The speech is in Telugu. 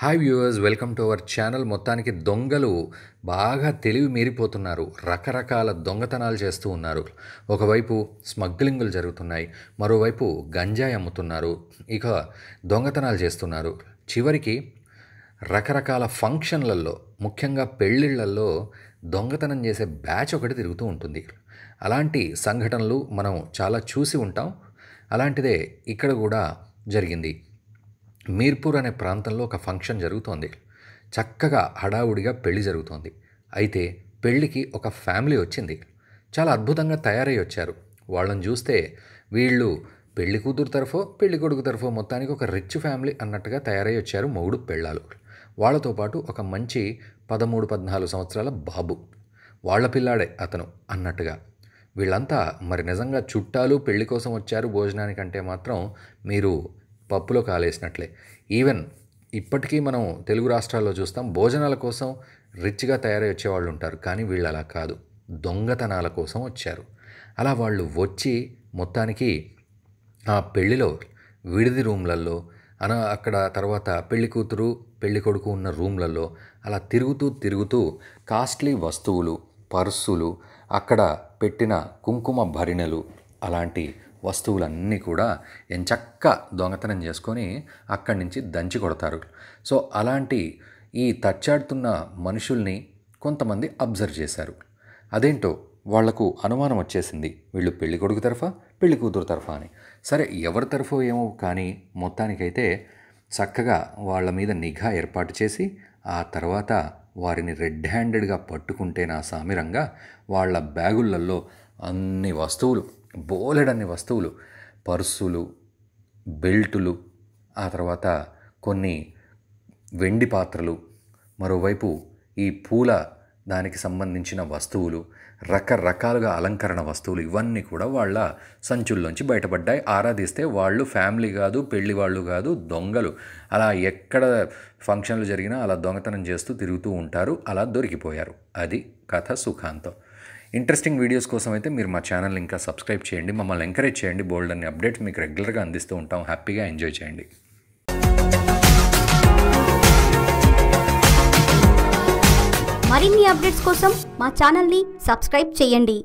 hi viewers welcome to our channel మొత్తానికి దొంగలు బాగా తెలివి మీరిపోతున్నారు రకరకాల దొంగతనాలు చేస్తూ ఉన్నారు ఒకవైపు స్మగ్లింగులు జరుగుతున్నాయి మరోవైపు గంజాయి అమ్ముతున్నారు ఇక దొంగతనాలు చేస్తున్నారు చివరికి రకరకాల ఫంక్షన్లలో ముఖ్యంగా పెళ్ళిళ్ళల్లో దొంగతనం చేసే బ్యాచ్ ఒకటి తిరుగుతూ ఉంటుంది అలాంటి సంఘటనలు మనం చాలా చూసి ఉంటాం అలాంటిదే ఇక్కడ కూడా జరిగింది మీర్పూర్ అనే ప్రాంతంలో ఒక ఫంక్షన్ జరుగుతోంది చక్కగా హడావుడిగా పెళ్లి జరుగుతోంది అయితే పెళ్లికి ఒక ఫ్యామిలీ వచ్చింది చాలా అద్భుతంగా తయారై వచ్చారు వాళ్ళని చూస్తే వీళ్ళు పెళ్లి కూతురు తరఫో పెళ్లి కొడుకు తరఫో మొత్తానికి ఒక రిచ్ ఫ్యామిలీ అన్నట్టుగా తయారై వచ్చారు మూడు పెళ్ళాలు వాళ్ళతో పాటు ఒక మంచి పదమూడు పద్నాలుగు సంవత్సరాల బాబు వాళ్ళ పిల్లాడే అతను అన్నట్టుగా వీళ్ళంతా మరి నిజంగా చుట్టాలు పెళ్లి కోసం వచ్చారు భోజనానికంటే మాత్రం మీరు పప్పులో కాలేసినట్లే ఈవెన్ ఇప్పటికీ మనం తెలుగు రాష్ట్రాల్లో చూస్తాం భోజనాల కోసం రిచ్గా తయారై వచ్చేవాళ్ళు ఉంటారు కానీ వీళ్ళు అలా కాదు దొంగతనాల కోసం వచ్చారు అలా వాళ్ళు వచ్చి మొత్తానికి ఆ పెళ్ళిలో విడిది రూమ్లలో అన అక్కడ తర్వాత పెళ్లి కూతురు పెళ్లి కొడుకు ఉన్న రూమ్లలో అలా తిరుగుతూ తిరుగుతూ కాస్ట్లీ వస్తువులు పర్సులు అక్కడ పెట్టిన కుంకుమ భరిణలు అలాంటి వస్తువులన్నీ కూడా ఎంచక్క దొంగతనం చేసుకొని అక్కడి నుంచి దంచి కొడతారు సో అలాంటి ఈ తచ్చాడుతున్న మనుషుల్ని కొంతమంది అబ్జర్వ్ చేశారు అదేంటో వాళ్లకు అనుమానం వచ్చేసింది వీళ్ళు పెళ్లి కొడుకు తరఫా పెళ్లి కూతురు తరఫా అని సరే ఎవరి తరఫో ఏమో కానీ మొత్తానికైతే చక్కగా వాళ్ళ మీద నిఘా ఏర్పాటు చేసి ఆ తర్వాత వారిని రెడ్ హ్యాండెడ్గా పట్టుకుంటే నా సామిరంగా వాళ్ళ బ్యాగులలో అన్ని వస్తువులు బోలెడన్ని వస్తువులు పర్సులు బెల్టులు ఆ తర్వాత కొన్ని వెండి పాత్రలు మరోవైపు ఈ పూల దానికి సంబంధించిన వస్తువులు రకరకాలుగా అలంకరణ వస్తువులు ఇవన్నీ కూడా వాళ్ళ సంచుల్లోంచి బయటపడ్డాయి ఆరాధిస్తే వాళ్ళు ఫ్యామిలీ కాదు పెళ్లి వాళ్ళు కాదు దొంగలు అలా ఎక్కడ ఫంక్షన్లు జరిగినా అలా దొంగతనం చేస్తూ తిరుగుతూ ఉంటారు అలా దొరికిపోయారు అది కథ సుఖాంతం ఇంట్రెస్టింగ్ వీడియోస్ కోసం అయితే మీరు మా ఛానల్ ఇంకా సబ్స్క్రైబ్ చేయండి మమ్మల్ని ఎంకరేజ్ చేయండి బోల్డ్ అన్ని అప్డేట్స్ మీకు రెగ్యులర్గా అందిస్తూ ఉంటాం హ్యాపీగా ఎంజాయ్ చేయండి మరిన్ని అప్డేట్స్ కోసం మా ఛానల్ని సబ్స్క్రైబ్ చేయండి